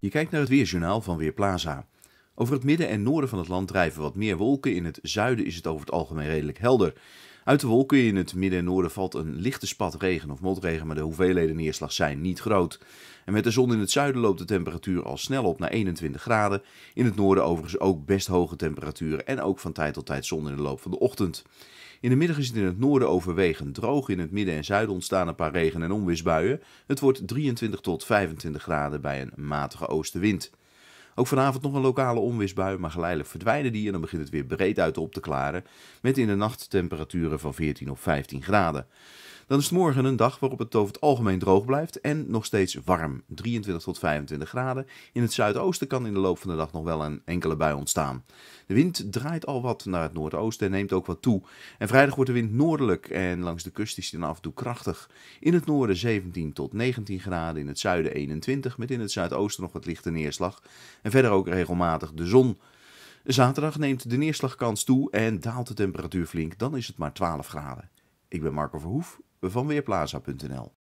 Je kijkt naar het weerjournaal van Weerplaza. Over het midden en noorden van het land drijven wat meer wolken. In het zuiden is het over het algemeen redelijk helder. Uit de wolken in het midden en noorden valt een lichte spat regen of motregen, maar de hoeveelheden neerslag zijn niet groot. En met de zon in het zuiden loopt de temperatuur al snel op naar 21 graden. In het noorden overigens ook best hoge temperaturen en ook van tijd tot tijd zon in de loop van de ochtend. In de middag is het in het noorden overwegend droog. In het midden en zuiden ontstaan een paar regen- en onweersbuien. Het wordt 23 tot 25 graden bij een matige oostenwind. Ook vanavond nog een lokale onweersbui, maar geleidelijk verdwijnen die en dan begint het weer breed uit op te klaren. Met in de nacht temperaturen van 14 of 15 graden. Dan is morgen een dag waarop het over het algemeen droog blijft en nog steeds warm, 23 tot 25 graden. In het zuidoosten kan in de loop van de dag nog wel een enkele bui ontstaan. De wind draait al wat naar het noordoosten en neemt ook wat toe. En vrijdag wordt de wind noordelijk en langs de kust is het dan af en toe krachtig. In het noorden 17 tot 19 graden, in het zuiden 21, met in het zuidoosten nog wat lichte neerslag. En verder ook regelmatig de zon. Zaterdag neemt de neerslagkans toe en daalt de temperatuur flink, dan is het maar 12 graden. Ik ben Marco Verhoef vanweerplaza.nl